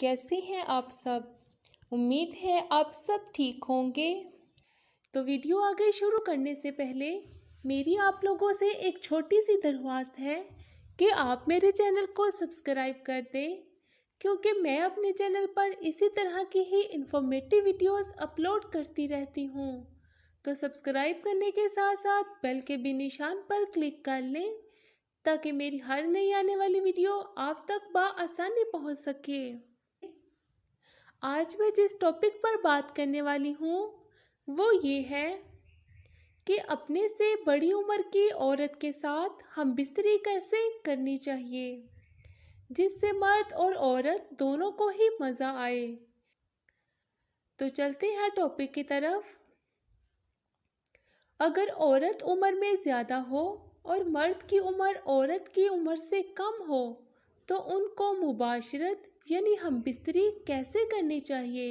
कैसे हैं आप सब उम्मीद है आप सब ठीक होंगे तो वीडियो आगे शुरू करने से पहले मेरी आप लोगों से एक छोटी सी दरख्वास्त है कि आप मेरे चैनल को सब्सक्राइब कर दें क्योंकि मैं अपने चैनल पर इसी तरह की ही इन्फॉर्मेटिव वीडियोस अपलोड करती रहती हूँ तो सब्सक्राइब करने के साथ साथ बेल के भी निशान पर क्लिक कर लें ताकि मेरी हर नई आने वाली वीडियो आप तक बा आसानी पहुँच सके आज मैं जिस टॉपिक पर बात करने वाली हूँ वो ये है कि अपने से बड़ी उम्र की औरत के साथ हम बिस्तरी कैसे करनी चाहिए जिससे मर्द और औरत दोनों को ही मज़ा आए तो चलते हैं टॉपिक की तरफ अगर औरत उम्र में ज़्यादा हो और मर्द की उम्र औरत की उम्र से कम हो तो उनको मुबाशरत यानी हम बिस्तरी कैसे करनी चाहिए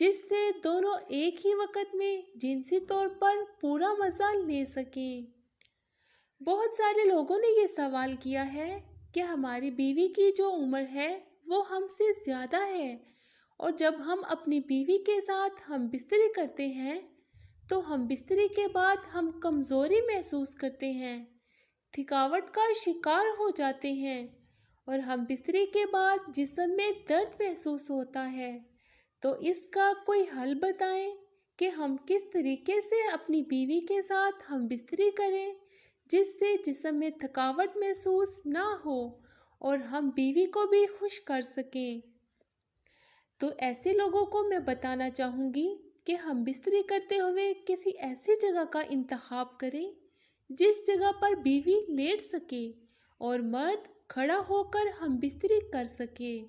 जिससे दोनों एक ही वक्त में जिनसी तौर पर पूरा मज़ा ले सकें बहुत सारे लोगों ने ये सवाल किया है कि हमारी बीवी की जो उम्र है वो हमसे ज़्यादा है और जब हम अपनी बीवी के साथ हम बिस्तरी करते हैं तो हम बिस्तरी के बाद हम कमज़ोरी महसूस करते हैं थकावट का शिकार हो जाते हैं और हम बिस्तरे के बाद जिसम में दर्द महसूस होता है तो इसका कोई हल बताएं कि हम किस तरीके से अपनी बीवी के साथ हम बिस्तरी करें जिससे जिसम में थकावट महसूस ना हो और हम बीवी को भी खुश कर सकें तो ऐसे लोगों को मैं बताना चाहूँगी कि हम बिस्तरी करते हुए किसी ऐसी जगह का इंतखब करें जिस जगह पर बीवी लेट सके और मर्द खड़ा होकर हम बिस्तरी कर सकें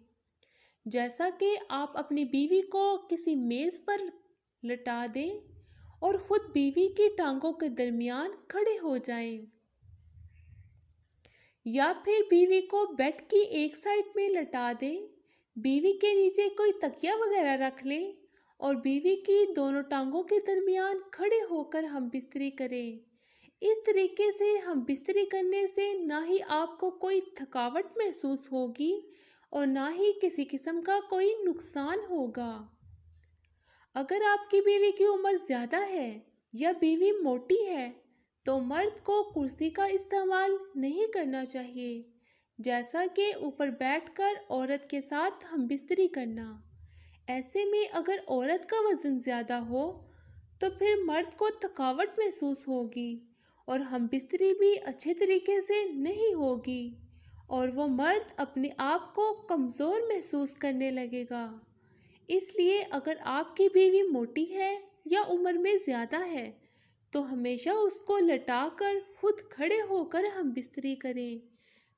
जैसा कि आप अपनी बीवी को किसी मेज़ पर लटा दें और ख़ुद बीवी की टांगों के दरमियान खड़े हो जाएं। या फिर बीवी को बेड की एक साइड में लटा दें बीवी के नीचे कोई तकिया वगैरह रख लें और बीवी की दोनों टांगों के दरमियान खड़े होकर हम बिस्तरी करें इस तरीके से हम बिस्तरी करने से ना ही आपको कोई थकावट महसूस होगी और ना ही किसी किस्म का कोई नुकसान होगा अगर आपकी बीवी की उम्र ज़्यादा है या बीवी मोटी है तो मर्द को कुर्सी का इस्तेमाल नहीं करना चाहिए जैसा कि ऊपर बैठकर औरत के साथ हम बिस्तरी करना ऐसे में अगर औरत का वज़न ज़्यादा हो तो फिर मर्द को थकावट महसूस होगी और हम बिस्तरी भी अच्छे तरीके से नहीं होगी और वो मर्द अपने आप को कमज़ोर महसूस करने लगेगा इसलिए अगर आपकी बीवी मोटी है या उम्र में ज़्यादा है तो हमेशा उसको लटाकर खुद खड़े होकर हम बिस्तरी करें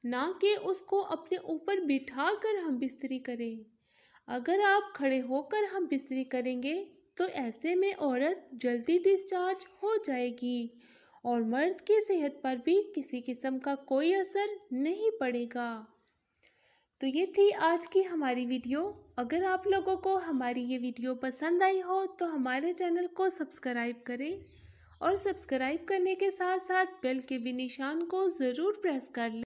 ना कि उसको अपने ऊपर बिठा कर हम बिस्तरी करें अगर आप खड़े होकर हम बिस्तरी करेंगे तो ऐसे में औरत जल्दी डिस्चार्ज हो जाएगी और मर्द की सेहत पर भी किसी किस्म का कोई असर नहीं पड़ेगा तो ये थी आज की हमारी वीडियो अगर आप लोगों को हमारी ये वीडियो पसंद आई हो तो हमारे चैनल को सब्सक्राइब करें और सब्सक्राइब करने के साथ साथ बेल के भी निशान को ज़रूर प्रेस कर लें